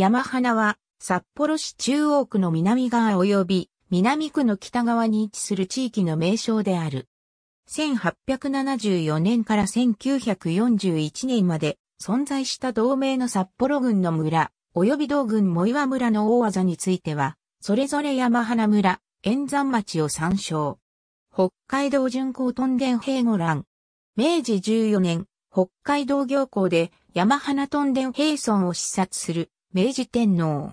山花は、札幌市中央区の南側及び南区の北側に位置する地域の名称である。1874年から1941年まで存在した同盟の札幌郡の村、及び同郡藻岩村の大技については、それぞれ山花村、円山町を参照。北海道巡航トンデン兵五欄。明治14年、北海道行港で山花トンデン兵村を視察する明治天皇。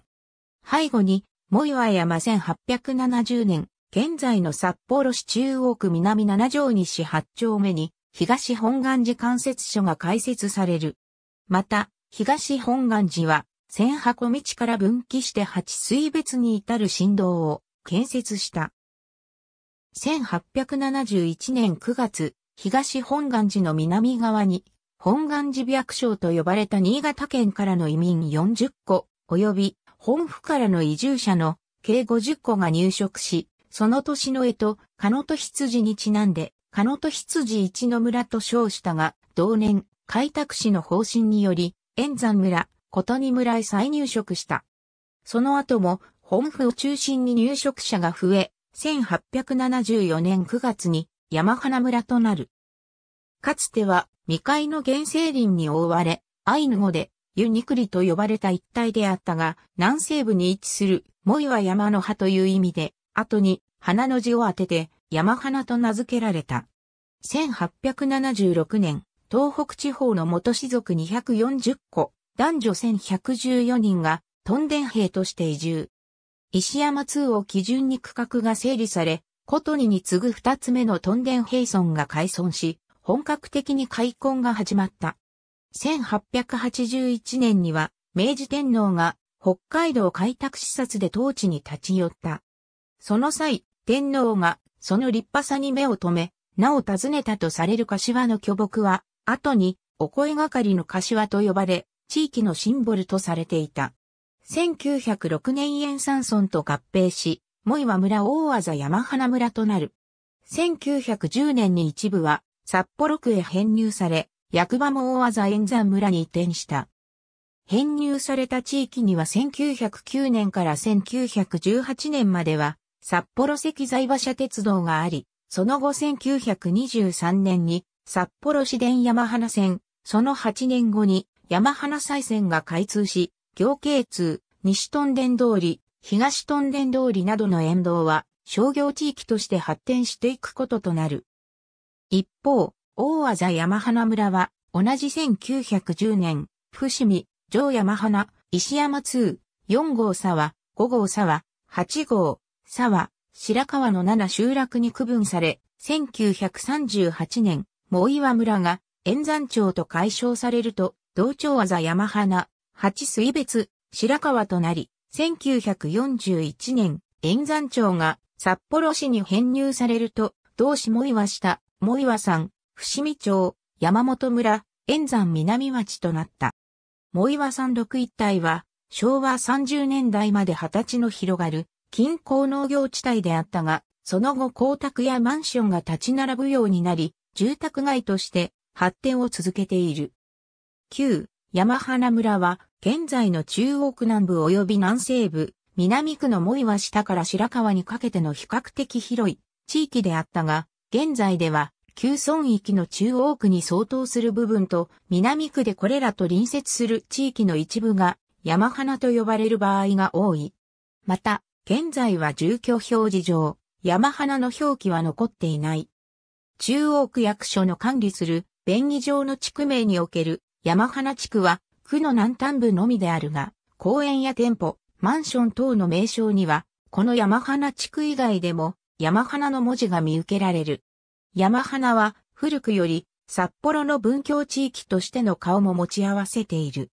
背後に、藻岩山1870年、現在の札幌市中央区南七条西八丁目に、東本願寺関節所が開設される。また、東本願寺は、千箱道から分岐して八水別に至る振動を建設した。1871年9月、東本願寺の南側に本願寺白省と呼ばれた新潟県からの移民40個、及び本府からの移住者の計50個が入植し、その年の絵と、カノト羊にちなんで、カノト羊一の村と称したが、同年、開拓市の方針により、円山村、琴に村へ再入植した。その後も、本府を中心に入植者が増え、1874年9月に山花村となる。かつては未開の原生林に覆われ、アイヌ語でユニクリと呼ばれた一帯であったが、南西部に位置するモイは山の葉という意味で、後に花の字を当てて山花と名付けられた。1876年、東北地方の元氏族240個、男女1114人が、トンデン兵として移住。石山2を基準に区画が整理され、コトに次ぐ二つ目のトンデン兵村が開村し、本格的に開墾が始まった。1881年には明治天皇が北海道開拓視察で当地に立ち寄った。その際、天皇がその立派さに目を留め、なお尋ねたとされる柏の巨木は、後にお声がかりの柏と呼ばれ、地域のシンボルとされていた。1906年塩山村と合併し、萌岩村大技山花村となる。1910年に一部は札幌区へ編入され、役場も大技演山村に移転した。編入された地域には1909年から1918年までは、札幌石材馬車鉄道があり、その後1923年に札幌市電山花線、その8年後に山花西線が開通し、行経通、西トン電通り、東トン電通りなどの沿道は商業地域として発展していくこととなる。一方、大技山花村は、同じ1910年、伏見、城山花、石山2、4号沢、5号沢、8号、沢、白川の7集落に区分され、1938年、藻岩村が、円山町と解消されると、同町技山花、八水別、白川となり、1941年、円山町が札幌市に編入されると、同市も岩た。藻岩山、伏見町、山本村、円山南町となった。藻岩山六一帯は、昭和30年代まで二十歳の広がる、近郊農業地帯であったが、その後光沢やマンションが立ち並ぶようになり、住宅街として発展を続けている。旧山花村は、現在の中央区南部及び南西部、南区の藻岩下から白川にかけての比較的広い地域であったが、現在では旧村域の中央区に相当する部分と、南区でこれらと隣接する地域の一部が、山花と呼ばれる場合が多い。また、現在は住居表示上、山花の表記は残っていない。中央区役所の管理する、便宜上の地区名における、山花地区は、区の南端部のみであるが、公園や店舗、マンション等の名称には、この山花地区以外でも、山花の文字が見受けられる。山花は古くより札幌の文教地域としての顔も持ち合わせている。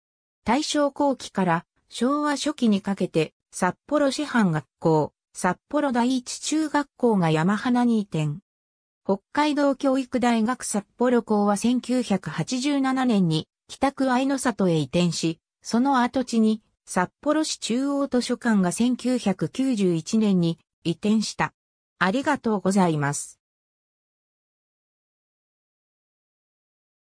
大正後期から昭和初期にかけて札幌市範学校、札幌第一中学校が山花に移転。北海道教育大学札幌校は1987年に北区愛の里へ移転し、その跡地に札幌市中央図書館が1991年に移転した。ありがとうございます。